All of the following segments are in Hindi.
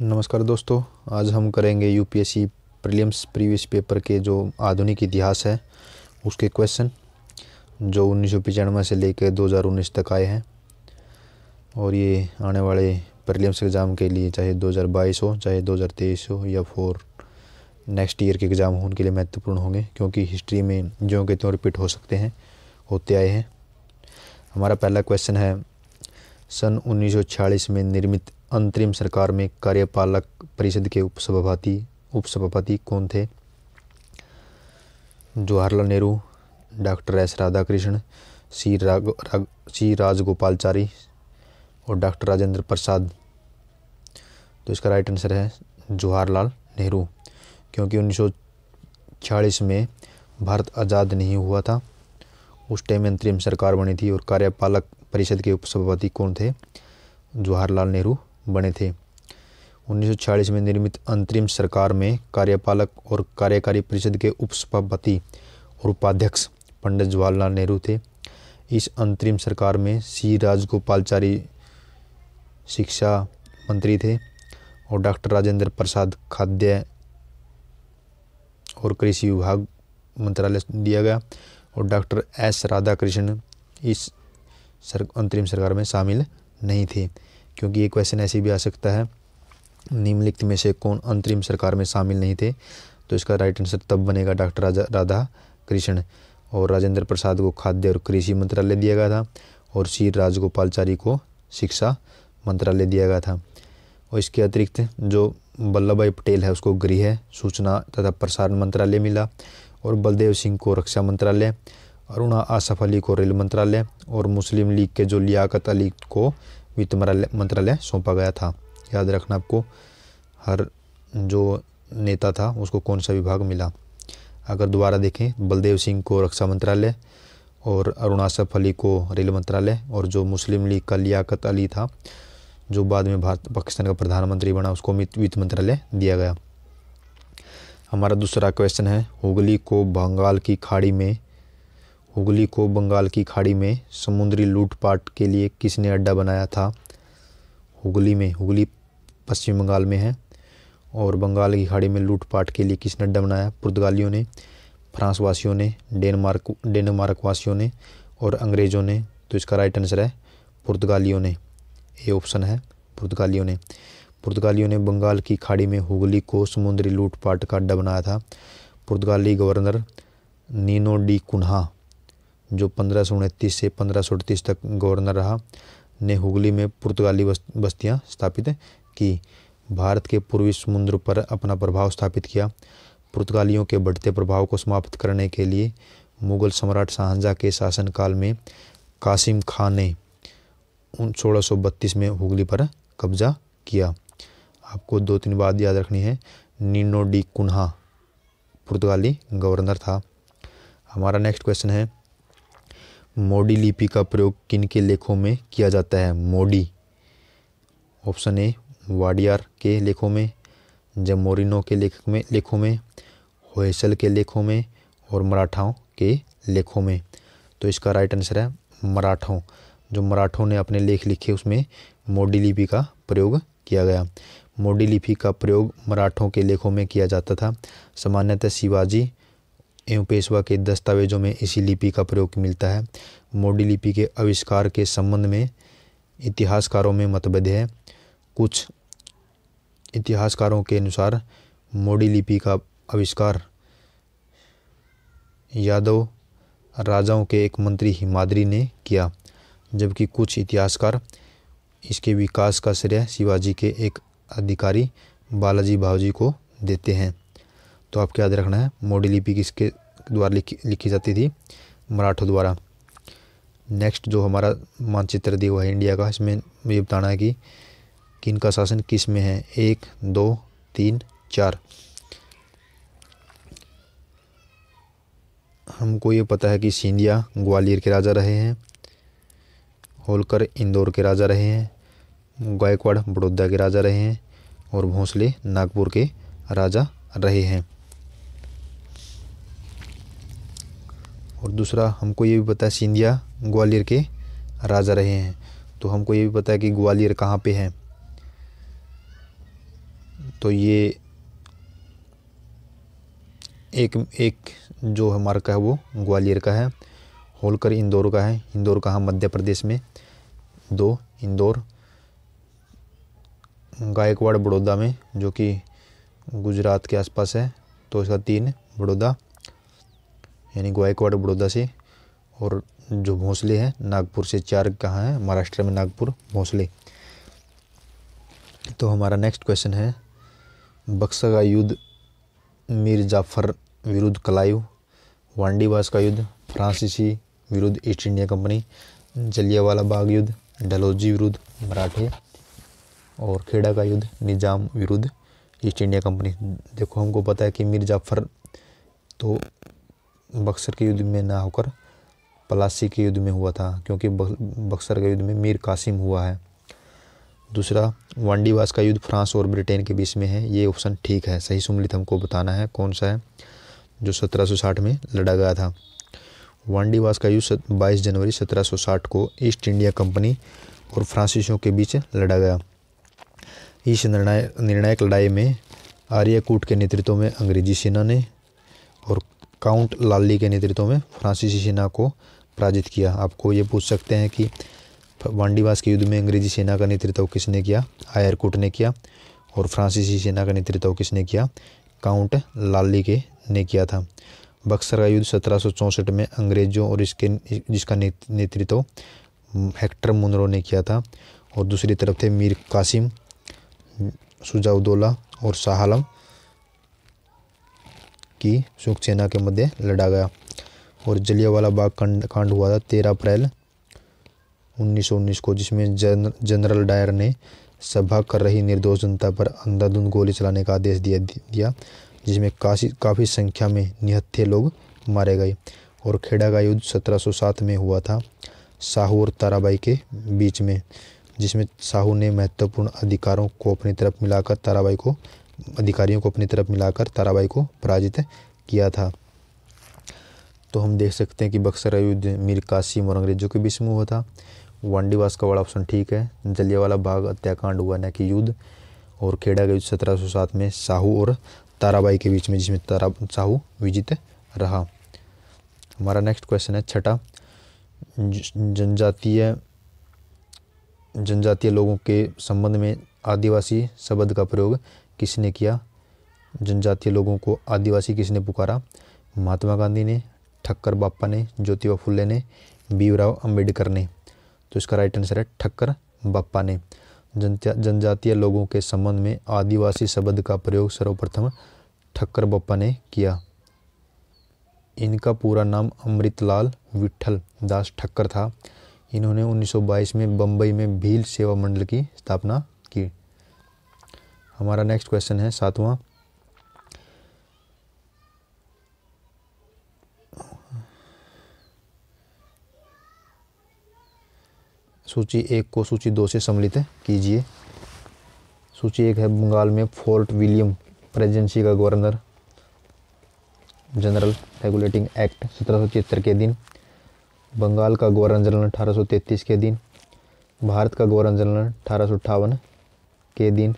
नमस्कार दोस्तों आज हम करेंगे यूपीएससी प्रीलिम्स प्रीवियस पेपर के जो आधुनिक इतिहास है उसके क्वेश्चन जो उन्नीस सौ से लेकर 2019 तक आए हैं और ये आने वाले प्रीलिम्स एग्ज़ाम के लिए चाहे 2022 हो चाहे 2023 हो या फोर नेक्स्ट ईयर के एग्ज़ाम हो उनके लिए महत्वपूर्ण होंगे क्योंकि हिस्ट्री में जो के त्यों रिपीट हो सकते हैं होते आए हैं हमारा पहला क्वेश्चन है सन 1946 में निर्मित अंतरिम सरकार में कार्यपालक परिषद के उपसभापति उपसभापति कौन थे Jawaharlal Nehru doctor S Radhakrishna C राग, राग सी राजगोपालचारी और डॉक्टर राजेंद्र प्रसाद तो इसका राइट आंसर है जवाहरलाल नेहरू क्योंकि उन्नीस में भारत आज़ाद नहीं हुआ था उस टाइम अंतरिम सरकार बनी थी और कार्यपालक परिषद के उपसभापति कौन थे जवाहरलाल नेहरू बने थे 1946 में निर्मित अंतरिम सरकार में कार्यपालक और कार्यकारी परिषद के उपसभापति और उपाध्यक्ष पंडित जवाहरलाल नेहरू थे इस अंतरिम सरकार में सी राजगोपालचारी शिक्षा मंत्री थे और डॉक्टर राजेंद्र प्रसाद खाद्य और कृषि विभाग मंत्रालय दिया गया और डॉक्टर एस राधाकृष्ण इस सर अंतरिम सरकार में शामिल नहीं थे क्योंकि ये क्वेश्चन ऐसे भी आ सकता है निम्नलिखित में से कौन अंतरिम सरकार में शामिल नहीं थे तो इसका राइट आंसर तब बनेगा डॉक्टर राजा राधा कृष्ण और राजेंद्र प्रसाद को खाद्य और कृषि मंत्रालय दिया गया था और सी राजगोपालचारी को शिक्षा मंत्रालय दिया गया था और इसके अतिरिक्त जो वल्लभ भाई पटेल है उसको गृह सूचना तथा प्रसारण मंत्रालय मिला और बलदेव सिंह को रक्षा मंत्रालय अरुणा आसफ अली को रेल मंत्रालय और मुस्लिम लीग के जो लियाकत अली को वित्त मंत्रालय सौंपा गया था याद रखना आपको हर जो नेता था उसको कौन सा विभाग मिला अगर दोबारा देखें बलदेव सिंह को रक्षा मंत्रालय और अरुण आसफ अली को रेल मंत्रालय और जो मुस्लिम लीग का लियाकत अली था जो बाद में भारत पाकिस्तान का प्रधानमंत्री बना उसको वित्त मंत्रालय दिया गया हमारा दूसरा क्वेश्चन है हुगली को बंगाल की खाड़ी में हुगली को बंगाल की खाड़ी में समुद्री लूटपाट के लिए किसने अड्डा बनाया था हुगली में हुगली पश्चिम बंगाल में है और बंगाल की खाड़ी में लूटपाट के लिए किसने अड्डा बनाया पुर्तगालियों ने फ्रांस वासियों ने डेनमार्क डेनमार्क वासियों ने और अंग्रेज़ों ने तो इसका राइट आंसर है पुर्तगालियों ने ये ऑप्शन है पुर्तगालियों ने पुर्तगालियों ने बंगाल की खाड़ी में हुगली को समुद्री लूटपाट का अड्डा बनाया था पुर्तगाली गवर्नर नीनो डी कुन्हा जो पंद्रह से पंद्रह तक गवर्नर रहा ने हुगली में पुर्तगाली बस्तियां स्थापित की भारत के पूर्वी समुद्र पर अपना प्रभाव स्थापित किया पुर्तगालियों के बढ़ते प्रभाव को समाप्त करने के लिए मुगल सम्राट शाहजहाँ के शासनकाल में कासिम खान ने उन सोलह में हुगली पर कब्जा किया आपको दो तीन बात याद रखनी है नीनो डी कुन्हा पुर्तगाली गवर्नर था हमारा नेक्स्ट क्वेश्चन है मोडी लिपि का प्रयोग किन के लेखों में किया जाता है मोडी ऑप्शन ए वाडियार के लेखों में जमोरिनो के लेख में लेखों में होसल के लेखों में और मराठाओं के लेखों में तो इसका राइट आंसर है मराठों जो मराठों ने अपने लेख लिखे उसमें मोडी लिपि का प्रयोग किया गया मोडी लिपि का प्रयोग मराठों के लेखों में किया जाता था सामान्यतः शिवाजी एवं पेशवा के दस्तावेजों में इसी लिपि का प्रयोग मिलता है मोडी लिपि के आविष्कार के संबंध में इतिहासकारों में मतभेद है कुछ इतिहासकारों के अनुसार मोडी लिपि का आविष्कार यादव राजाओं के एक मंत्री हिमाद्री ने किया जबकि कुछ इतिहासकार इसके विकास का श्रेय शिवाजी के एक अधिकारी बालाजी भावजी को देते हैं तो आपको याद रखना है मोडी लिपि किसके द्वारा लिखी लिखी जाती थी मराठों द्वारा नेक्स्ट जो हमारा मानचित्र दिया हुआ है इंडिया का इसमें ये बताना है कि किन का शासन किस में है एक दो तीन चार हमको ये पता है कि सिंधिया ग्वालियर के राजा रहे हैं होलकर इंदौर के राजा रहे हैं गायकवाड़ बड़ौदा के राजा रहे हैं और भोंसले नागपुर के राजा रहे हैं और दूसरा हमको ये भी पता है सिंधिया ग्वालियर के राजा रहे हैं तो हमको ये भी पता है कि ग्वालियर कहाँ पे है तो ये एक एक जो हमारा का है वो ग्वालियर का है होलकर इंदौर का है इंदौर कहाँ मध्य प्रदेश में दो इंदौर गायकवाड़ बड़ौदा में जो कि गुजरात के आसपास है तो इसका तीन बड़ौदा यानी गोयकवाड़ बड़ौदा से और जो भोंसले हैं नागपुर से चार कहाँ हैं महाराष्ट्र में नागपुर भोंसले तो हमारा नेक्स्ट क्वेश्चन है बक्सा का युद्ध मीर जाफर विरुद्ध कलायु वांडीवास का युद्ध फ्रांसीसी विरुद्ध East India Company Jallianwala Bagh युद्ध डलोजी विरुद्ध मराठे और खेड़ा का युद्ध निजाम विरुद्ध ईस्ट इंडिया कंपनी देखो हमको पता है कि मीर जाफर तो बक्सर के युद्ध में ना होकर पलासी के युद्ध में हुआ था क्योंकि बक्सर के युद्ध में मीर कासिम हुआ है दूसरा वांडीवास का युद्ध फ्रांस और ब्रिटेन के बीच में है ये ऑप्शन ठीक है सही सुमलित हमको बताना है कौन सा है जो 1760 में लड़ा गया था वांडीवास का युद्ध 22 जनवरी 1760 को ईस्ट इंडिया कंपनी और फ्रांसीसियों के बीच लड़ा गया इस निर्णायक निर्णायक लड़ाई में आर्यकूट के नेतृत्व में अंग्रेजी सेना ने और काउंट लाली के नेतृत्व में फ्रांसीसी सेना को पराजित किया आपको ये पूछ सकते हैं कि वांडीवास के युद्ध में अंग्रेजी सेना का नेतृत्व किसने किया आयरकुट ने किया और फ्रांसीसी सेना का नेतृत्व किसने किया काउंट लाली के ने किया था बक्सर का युद्ध सत्रह में अंग्रेजों और इसके जिसका नेतृत्व हेक्टर मुनरो ने किया था और दूसरी तरफ थे मीर कासिम सुजाउदोला और शाह आलम की सेना के मध्य लड़ा गया और जलियावाला बाग कांड कांड हुआ था तेरह अप्रैल 1919 को जिसमें जन जनरल डायर ने सभा कर रही निर्दोष जनता पर अंधाधुंध गोली चलाने का आदेश दिया दिया जिसमें काफी काफ़ी संख्या में निहत्थे लोग मारे गए और खेड़ा का युद्ध 1707 में हुआ था साहू और ताराबाई के बीच में जिसमें साहू ने महत्वपूर्ण अधिकारों को अपनी तरफ मिलाकर ताराबाई को अधिकारियों को अपनी तरफ मिलाकर ताराबाई को पराजित किया था तो हम देख सकते हैं कि बक्सर युद्ध मीर कासिम और अंग्रेजों के बीच में हुआ था वांडीवास का बड़ा ऑप्शन ठीक है जलियावाला बाग हत्याकांड हुआ न कि युद्ध और खेड़ा का युद्ध सात में साहू और ताराबाई के बीच में जिसमें तारा साहू विजित रहा हमारा नेक्स्ट क्वेश्चन है छठा जनजातीय जनजातीय लोगों के संबंध में आदिवासी शब्द का प्रयोग किसने किया जनजातीय लोगों को आदिवासी किसने पुकारा महात्मा गांधी ने ठक्कर बापा ने ज्योतिबा फुले ने भीमराव अंबेडकर ने तो इसका राइट आंसर है ठक्कर बापा ने जनजातीय लोगों के संबंध में आदिवासी शब्द का प्रयोग सर्वप्रथम ठक्कर बापा ने किया इनका पूरा नाम अमृतलाल विठल दास ठक्कर था इन्होंने 1922 में बम्बई में भील सेवा मंडल की स्थापना हमारा नेक्स्ट क्वेश्चन है सातवां सूची एक को सूची दो से सम्मिलित कीजिए सूची एक है बंगाल में फोर्ट विलियम प्रेजेंसी का गवर्नर जनरल रेगुलेटिंग एक्ट सत्रह के दिन बंगाल का गवर्नर जनरल 1833 के दिन भारत का गवर्नर जनरल अठारह के दिन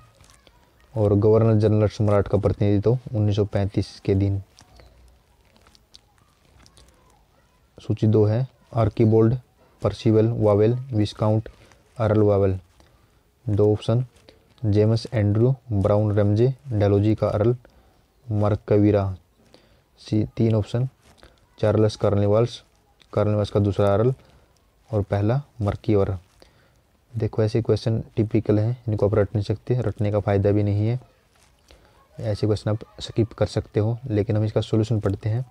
और गवर्नर जनरल सम्राट का प्रतिनिधित्व 1935 के दिन सूची दो है Archibald Percival Wavell viscount earl Wavell दो option James Andrew Brown Ramsay Dalhousie का अरल मार्कवीरा सी तीन ऑप्शन चार्लस कार्निवाल्स कार्निवाल्स का दूसरा अरल और पहला मर्कीवर देखो ऐसे क्वेश्चन टिपिकल हैं इनको आप रट नहीं सकते रटने का फ़ायदा भी नहीं है ऐसे क्वेश्चन आप स्किप कर सकते हो लेकिन हम इसका सोल्यूशन पढ़ते हैं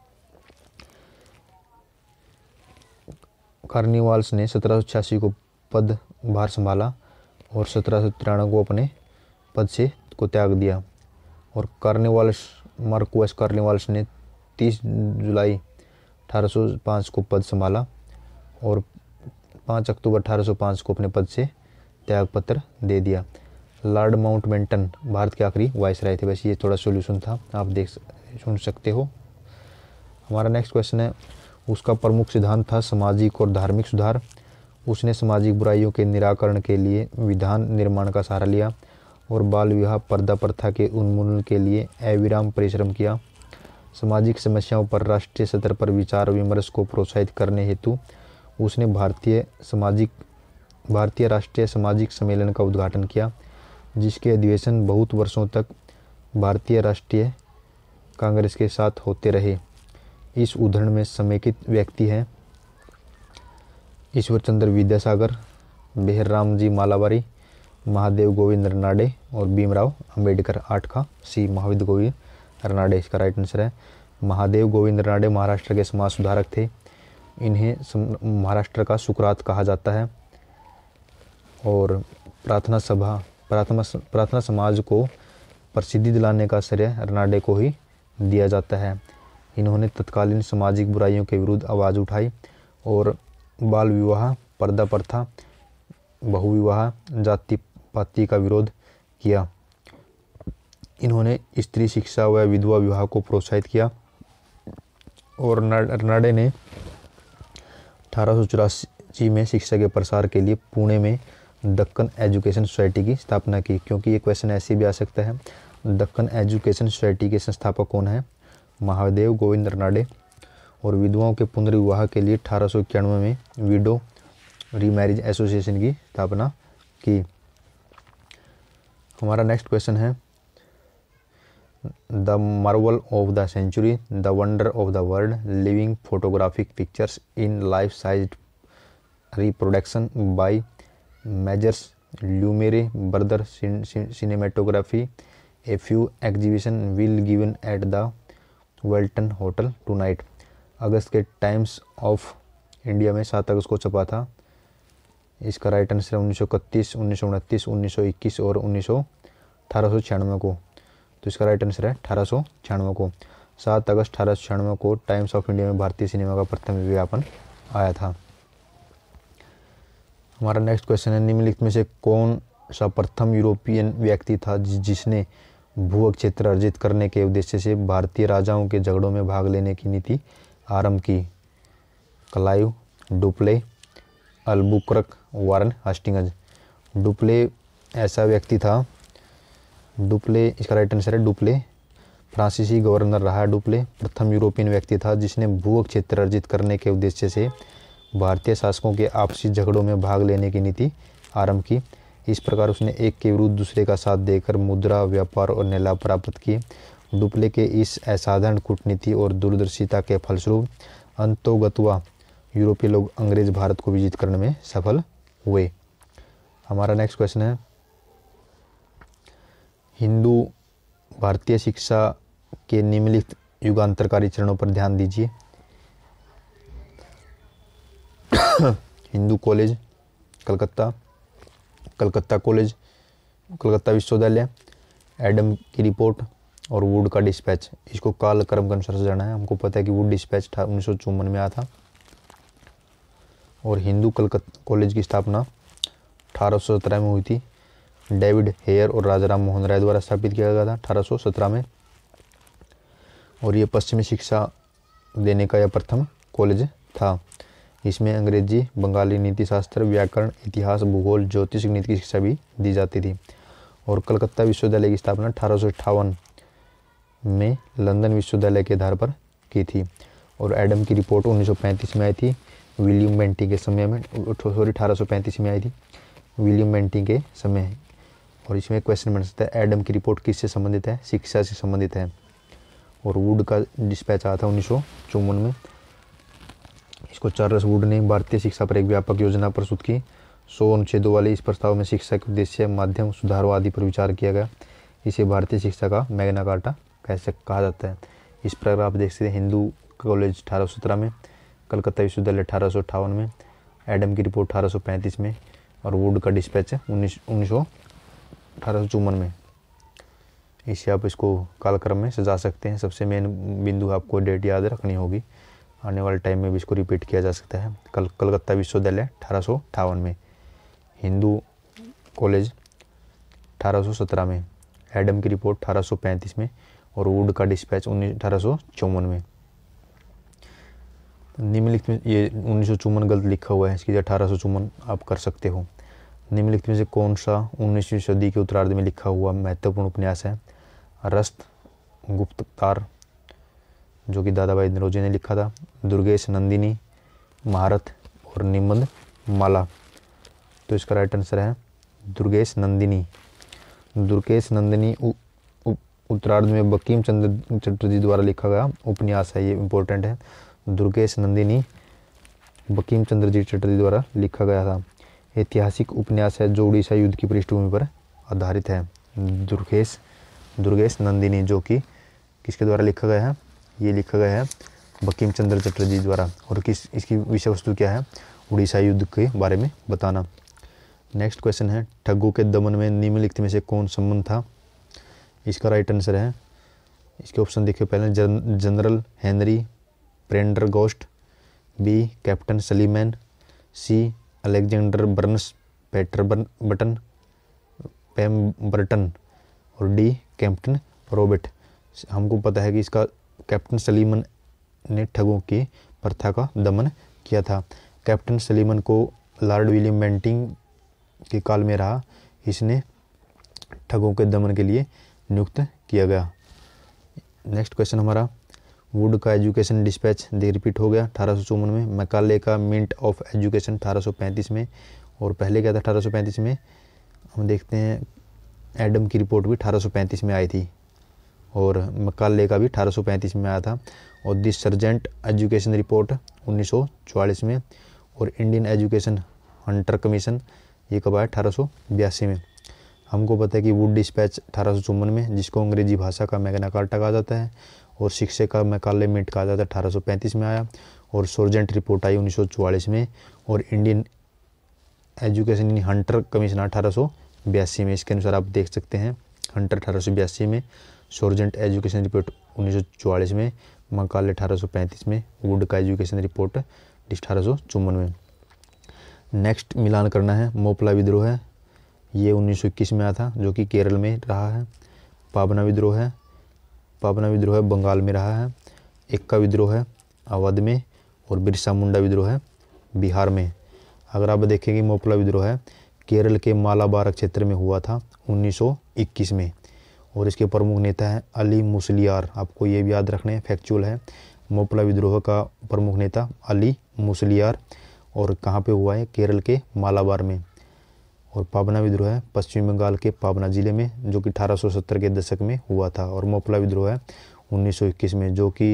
कार्निवाल्स ने सत्रह को पद भार संभाला और सत्रह को अपने पद से को त्याग दिया और कार्निवाल्स मार्कोस कार्निवाल्स ने 30 जुलाई 1805 को पद संभाला और पाँच अक्टूबर अठारह को अपने पद से त्यागपत्र दे दिया लॉर्ड माउंटबेंटन भारत के आखिरी वाइस राय थे वैसे ये थोड़ा सोल्यूशन था आप देख सुन सकते हो हमारा नेक्स्ट क्वेश्चन है उसका प्रमुख सिद्धांत था सामाजिक और धार्मिक सुधार उसने सामाजिक बुराइयों के निराकरण के लिए विधान निर्माण का सहारा लिया और बाल विवाह पर्दा प्रथा के उन्मूलन के लिए अविराम परिश्रम किया सामाजिक समस्याओं पर राष्ट्रीय स्तर पर विचार विमर्श को प्रोत्साहित करने हेतु उसने भारतीय सामाजिक भारतीय राष्ट्रीय सामाजिक सम्मेलन का उद्घाटन किया जिसके अधिवेशन बहुत वर्षों तक भारतीय राष्ट्रीय कांग्रेस के साथ होते रहे इस उदाहरण में समेकित व्यक्ति हैं ईश्वर चंद्र विद्यासागर राम जी मालावारी महादेव गोविंद रनाडे और भीमराव अंबेडकर आठ का सी महाविद गोविंद रनाडे इसका राइट आंसर है महादेव गोविंद रनाडे महाराष्ट्र के समाज सुधारक थे इन्हें महाराष्ट्र का सुकरात कहा जाता है और प्रार्थना सभा प्रार्थना प्रार्थना समाज को प्रसिद्धि दिलाने का श्रेय रनाडे को ही दिया जाता है इन्होंने तत्कालीन सामाजिक बुराइयों के विरुद्ध आवाज़ उठाई और बाल विवाह पर्दा प्रथा बहुविवाह जाति पाति का विरोध किया इन्होंने स्त्री शिक्षा व विधवा विवाह को प्रोत्साहित किया और रनाडे ने अठारह में शिक्षा के प्रसार के लिए पुणे में दक्कन एजुकेशन सोसाइटी की स्थापना की क्योंकि ये क्वेश्चन ऐसे भी आ सकता है दक्कन एजुकेशन सोसाइटी के संस्थापक कौन है महादेव गोविंद रनाडे और विधवाओं के पुनर्विवाह के लिए अठारह में विडो रीमैरिज एसोसिएशन की स्थापना की हमारा नेक्स्ट क्वेश्चन है the marvel of the century the wonder of the world living photographic pictures in life size reproduction by Messrs Lumiere brothers cinematography a few exhibition will given at the वेल्टन होटल टू नाइट अगस्त के टाइम्स ऑफ इंडिया में सात अगस्त को छपा था इसका राइट आंसर उन्नीस सौ इकतीस उन्नीस सौ उनतीस उन्नीस सौ इक्कीस और उन्नीस सौ अठारह सौ छियानवे को तो इसका राइट आंसर है अठारह को सात अगस्त अठारह को टाइम्स ऑफ इंडिया में भारतीय सिनेमा का प्रथम विज्ञापन आया था हमारा नेक्स्ट क्वेश्चन है निम्नलिखित में से कौन सा प्रथम यूरोपियन व्यक्ति था जिसने भूअ क्षेत्र अर्जित करने के उद्देश्य से भारतीय राजाओं के झगड़ों में भाग लेने की नीति आरंभ की Clive Dupleix Albuquerque Warren Hastings Dupleix ऐसा व्यक्ति था डुप्ले इसका राइट आंसर है डुप्ले फ्रांसीसी गवर्नर रहा डुप्ले प्रथम यूरोपियन व्यक्ति था जिसने भू क्षेत्र अर्जित करने के उद्देश्य से भारतीय शासकों के आपसी झगड़ों में भाग लेने की नीति आरंभ की इस प्रकार उसने एक के विरुद्ध दूसरे का साथ देकर मुद्रा व्यापार और नेला प्राप्त किए डुप्ले के इस असाधारण कूटनीति और दूरदर्शिता के फलस्वरूप अंतोगतवा यूरोपीय लोग अंग्रेज भारत को विजित करने में सफल हुए हमारा नेक्स्ट क्वेश्चन है हिंदू भारतीय शिक्षा के निम्नलिखित युगांतरकारी चरणों पर ध्यान दीजिए हिंदू कॉलेज कलकत्ता कलकत्ता कॉलेज कलकत्ता विश्वविद्यालय एडम की रिपोर्ट और वुड का डिस्पैच इसको काल कर्म के अनुसार जाना है हमको पता है कि वुड डिस्पैच उन्नीस सौ चौवन में आया था और हिंदू कलकत्ता कॉलेज की स्थापना अठारह में हुई थी डेविड हेयर और राजा राम मोहन राय द्वारा स्थापित किया गया था अठारह में और ये पश्चिमी शिक्षा देने का यह प्रथम कॉलेज था इसमें अंग्रेजी बंगाली नीतिशास्त्र व्याकरण इतिहास भूगोल ज्योतिष गणित की शिक्षा भी दी जाती थी और कलकत्ता विश्वविद्यालय की स्थापना अठारह में लंदन विश्वविद्यालय के आधार पर की थी और एडम की रिपोर्ट 1935 में आई थी विलियम बेंटी के समय में सॉरी अठारह में आई थी विलियम बेंटी के समय और इसमें क्वेश्चन बन सकता है एडम की रिपोर्ट किससे संबंधित है शिक्षा से संबंधित है और वुड का डिस्पैच आया था उन्नीस में इसको चार्ल्स वुड ने भारतीय शिक्षा पर एक व्यापक योजना प्रस्तुत की सौ अनुच्छेदों वाले इस प्रस्ताव में शिक्षा के उद्देश्य माध्यम सुधारों आदि पर विचार किया गया इसे भारतीय शिक्षा का मैगना कार्टा कैसे कहा जाता है इस प्रकार आप देख सकते हैं हिंदू कॉलेज अठारह में कलकत्ता विश्वविद्यालय अठारह में एडम की रिपोर्ट अठारह में और वुड का डिस्पैच उन्नीस उन्नीस अठारह में इसे आप इसको कालक्रम में सजा सकते हैं सबसे मेन बिंदु आपको डेट याद रखनी होगी आने वाले टाइम में भी इसको रिपीट किया जा सकता है कल कलकत्ता विश्वविद्यालय अठारह में हिंदू कॉलेज 1817 में एडम की रिपोर्ट 1835 में और वुड का डिस्पैच उन्नीस अठारह में निम्नलिखित में ये उन्नीस गलत लिखा हुआ है इसकी अठारह सौ आप कर सकते हो निम्नलिखित में से कौन सा उन्नीसवीं सदी के उत्तरार्ध में लिखा हुआ महत्वपूर्ण उपन्यास है रस्त गुप्तकार जो कि दादा भाई नरोजी ने लिखा था दुर्गेश नंदिनी महारथ और निबंध माला तो इसका राइट आंसर है दुर्गेश नंदिनी दुर्गेश नंदिनी उत्तरार्ध में बकीम चंद्र चटर्जी द्वारा लिखा गया उपन्यास है ये इम्पोर्टेंट है दुर्गेश नंदिनी बकीम चंद्र जी चटर्जी द्वारा लिखा गया था ऐतिहासिक उपन्यास है जो उड़ीसा युद्ध की पृष्ठभूमि पर आधारित है दुर्गेश दुर्गेश नंदिनी जो कि किसके द्वारा लिखा गया है ये लिखा गया है बकीम चंद्र चटर्जी द्वारा और किस इसकी विषय वस्तु क्या है उड़ीसा युद्ध के बारे में बताना नेक्स्ट क्वेश्चन है ठग्गू के दमन में निम्नलिखित में से कौन संबंध था इसका राइट आंसर है इसके ऑप्शन देखिए पहले जन, General Henry Prendergast B captain Sleeman C Alexander Burnes Peter बटन पैम बर्टन और डी कैप्टन रॉबर्ट हमको पता है कि इसका कैप्टन सलीमन ने ठगों की प्रथा का दमन किया था कैप्टन सलीमन को लॉर्ड विलियम बेंटिंग के काल में रहा इसने ठगों के दमन के लिए नियुक्त किया गया नेक्स्ट क्वेश्चन हमारा वुड का एजुकेशन डिस्पैच दे रिपीट हो गया अठारह में मकाले का मिंट ऑफ एजुकेशन 1835 में और पहले क्या था 1835 में हम देखते हैं एडम की रिपोर्ट भी 1835 में आई थी और मकाले का भी 1835 में आया था और दिस सर्जेंट एजुकेशन रिपोर्ट 1944 में और इंडियन एजुकेशन हंटर कमीशन ये कब आया अठारह में हमको पता है कि वुड डिस्पैच अठारह में जिसको अंग्रेजी भाषा का मैगना कार्टा कहा जाता है और शिक्षक का काले मिंट का था तो अठारह में आया और सोर्जेंट रिपोर्ट आई उन्नीस में और इंडियन एजुकेशन हंटर कमीशन अठारह में इसके अनुसार आप देख सकते हैं हंटर अठारह में सोर्जेंट एजुकेशन रिपोर्ट उन्नीस में मकाले अठारह में वुड का एजुकेशन रिपोर्ट अठारह सौ चौवन में नेक्स्ट मिलान करना है मोपला विद्रोह है ये इक्कीस में आया था जो कि केरल में रहा है पावना विद्रोह है पापना विद्रोह बंगाल में रहा है एक्का विद्रोह है अवध में और बिरसा मुंडा विद्रोह है बिहार में अगर आप देखेंगे मोपला विद्रोह है केरल के मालाबार क्षेत्र में हुआ था 1921 में और इसके प्रमुख नेता हैं अली मुसलियार आपको ये भी याद रखने हैं फैक्चुअल है मोपला विद्रोह का प्रमुख नेता अली मुसलियार और कहाँ पे हुआ है केरल के मालाबार में और पाबना विद्रोह है पश्चिम बंगाल के पाबना ज़िले में जो कि 1870 के दशक में हुआ था और मोपला विद्रोह है 1921 में जो कि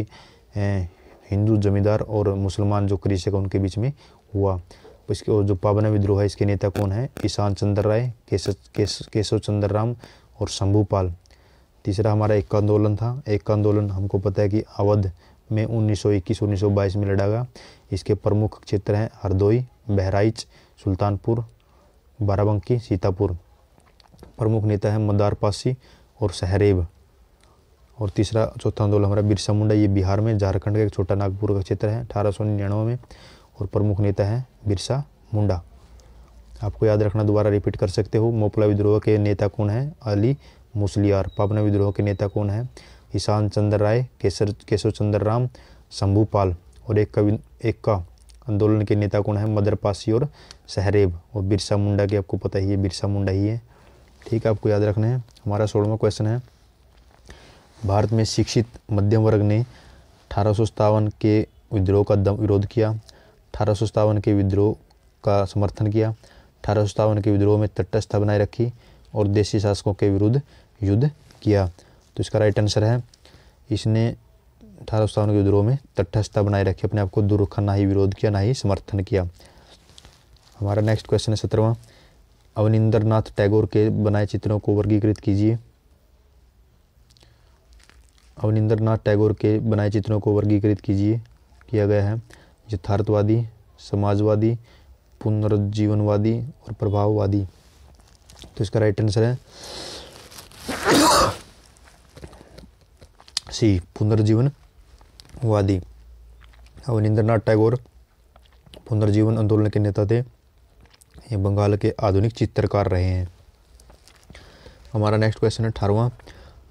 हिंदू जमींदार और मुसलमान जो कृषक उनके बीच में हुआ इसके और जो पाबना विद्रोह है इसके नेता कौन है ईशान चंद्र राय केशव चंद्र राम और शंभूपाल तीसरा हमारा एक आंदोलन था एक आंदोलन हमको पता है कि अवध में 1921-1922 में लड़ा गया इसके प्रमुख क्षेत्र हैं हरदोई बहराइच सुल्तानपुर बाराबंकी सीतापुर प्रमुख नेता है मदार पासी और सहरेब और तीसरा चौथा आंदोलन हमारा बिरसा मुंडा ये बिहार में झारखंड का एक छोटा नागपुर का क्षेत्र है अठारह में और प्रमुख नेता है बिरसा मुंडा आपको याद रखना दोबारा रिपीट कर सकते हो मोपला विद्रोह के नेता कौन है अली मुसलियार पापना विद्रोह के नेता कौन है ईशान चंद्र राय केसर केशव चंद्र राम शंभूपाल और एक का एक का आंदोलन के नेता कौन है मदर पासी और सहरेब और बिरसा मुंडा की आपको पता ही है बिरसा मुंडा ही है ठीक है आपको याद रखना है हमारा सोलहवा क्वेश्चन है भारत में शिक्षित मध्यम वर्ग ने अठारह के विद्रोह का दम विरोध किया अठारह के विद्रोह का समर्थन किया अठारह के विद्रोह में तटस्थ बनाए रखी और देशी शासकों के विरुद्ध युद्ध किया तो इसका राइट आंसर है इसने अठारह के विद्रोह में तटस्थता बनाए रखी अपने आप को दूर रखा ना ही विरोध किया ना ही समर्थन किया हमारा नेक्स्ट क्वेश्चन है सत्रहवा अवनिंद्र टैगोर के बनाए चित्रों को वर्गीकृत कीजिए अवनिंद्र टैगोर के बनाए चित्रों को वर्गीकृत कीजिए किया गया है यथार्थवादी समाजवादी पुनर्जीवनवादी और प्रभाववादी तो इसका राइट आंसर है सी पुनर्जीवन वादी अवनिंद्रनाथ टैगोर पुनर्जीवन आंदोलन के नेता थे ये बंगाल के आधुनिक चित्रकार रहे हैं हमारा नेक्स्ट क्वेश्चन है अठारवा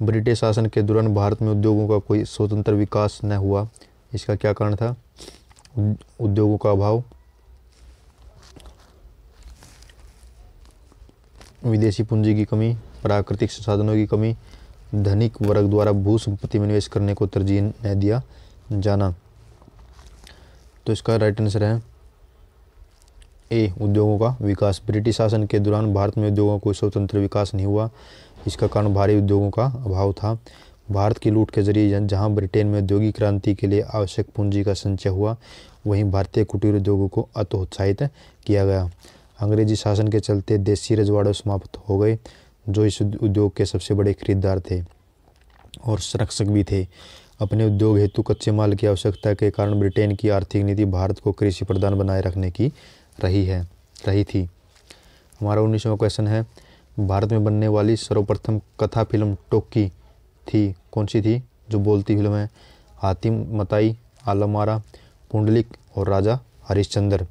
ब्रिटिश शासन के दौरान भारत में उद्योगों का कोई स्वतंत्र विकास न हुआ इसका क्या कारण था उद्योगों का अभाव विदेशी पूंजी की कमी प्राकृतिक संसाधनों की कमी धनिक वर्ग द्वारा भू संपत्ति में निवेश करने को तरजीह न दिया जाना तो इसका राइट आंसर है ए उद्योगों का विकास ब्रिटिश शासन के दौरान भारत में उद्योगों का कोई स्वतंत्र विकास नहीं हुआ इसका कारण भारी उद्योगों का अभाव था भारत की लूट के जरिए जहां ब्रिटेन में औद्योगिक क्रांति के लिए आवश्यक पूंजी का संचय हुआ वहीं भारतीय कुटीर उद्योगों को अतोत्साहित किया गया अंग्रेजी शासन के चलते देशी रजवाड़े समाप्त हो गए जो इस उद्योग के सबसे बड़े खरीददार थे और संरक्षक भी थे अपने उद्योग हेतु कच्चे माल की आवश्यकता के कारण ब्रिटेन की आर्थिक नीति भारत को कृषि प्रदान बनाए रखने की रही है रही थी हमारा उन्नीसवा क्वेश्चन है भारत में बनने वाली सर्वप्रथम कथा फिल्म टोकी थी कौन सी थी जो बोलती फिल्म है हातिम मताई आलमारा पुंडलिक और राजा हरिश्चंद्र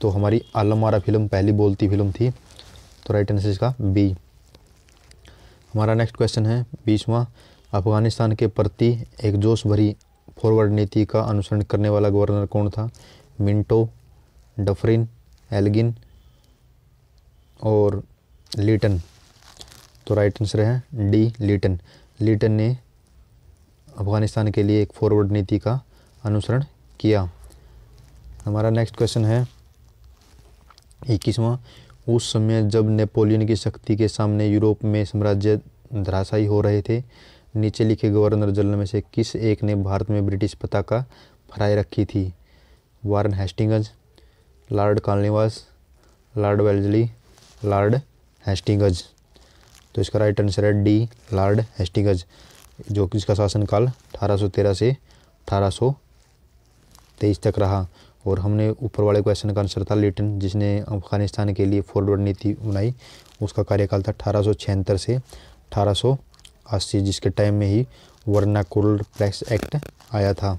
तो हमारी आलमारा फिल्म पहली बोलती फिल्म थी तो राइट आंसर इसका बी हमारा नेक्स्ट क्वेश्चन है बीसवा अफगानिस्तान के प्रति एक जोश भरी फॉरवर्ड नीति का अनुसरण करने वाला गवर्नर कौन था मिंटो डफरिन एलगिन और लीटन तो राइट आंसर है डी लीटन लीटन ने अफगानिस्तान के लिए एक फॉरवर्ड नीति का अनुसरण किया हमारा नेक्स्ट क्वेश्चन है इक्कीसवा उस समय जब नेपोलियन की शक्ति के सामने यूरोप में साम्राज्य धराशायी हो रहे थे नीचे लिखे गवर्नर जनरल में से किस एक ने भारत में ब्रिटिश पताका फहराए रखी थी Warren Hastings lord Cornwallis lord Wellesley lord Hastings तो इसका राइट आंसर है डी लॉर्ड हेस्टिंगज जो कि इसका शासनकाल 1813 से 1823 तक रहा और हमने ऊपर वाले क्वेश्चन का आंसर था लिटन जिसने अफगानिस्तान के लिए फॉरवर्ड नीति बनाई उसका कार्यकाल था अठारह से अठारह आज जिसके टाइम में ही वर्ना कोल्ड प्लेक्स एक्ट आया था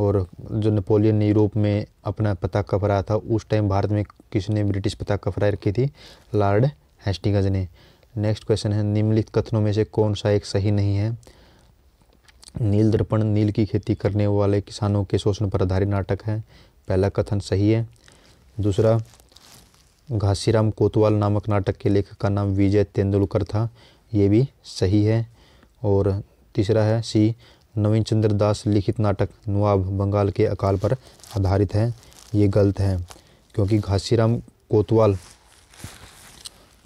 और जो नेपोलियन ने यूरोप में अपना पताका फहराया था उस टाइम भारत में किसने ब्रिटिश पताका फहराई रखी थी लॉर्ड हेस्टिंगज ने नेक्स्ट क्वेश्चन है निम्नलिखित कथनों में से कौन सा एक सही नहीं है नील दर्पण नील की खेती करने वाले किसानों के शोषण पर आधारित नाटक है पहला कथन सही है दूसरा घासीराम कोतवाल नामक नाटक के लेखक का नाम विजय तेंदुलकर था ये भी सही है और तीसरा है सी नवीन चंद्र दास लिखित नाटक नवाब बंगाल के अकाल पर आधारित है ये गलत है क्योंकि घासीराम कोतवाल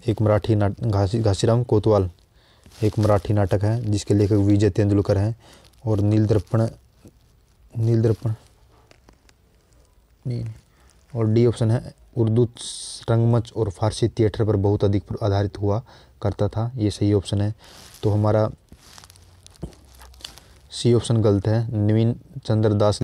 एक मराठी नाट घासी घासीराम कोतवाल एक मराठी नाटक है जिसके लेखक विजय तेंदुलकर हैं और नील दर्पण नील दर्पण नहीं और डी ऑप्शन है उर्दू रंगमंच और फारसी थिएटर पर बहुत अधिक आधारित हुआ करता था ये सही ऑप्शन है तो हमारा सी ऑप्शन गलत है नवीन चंद्र दास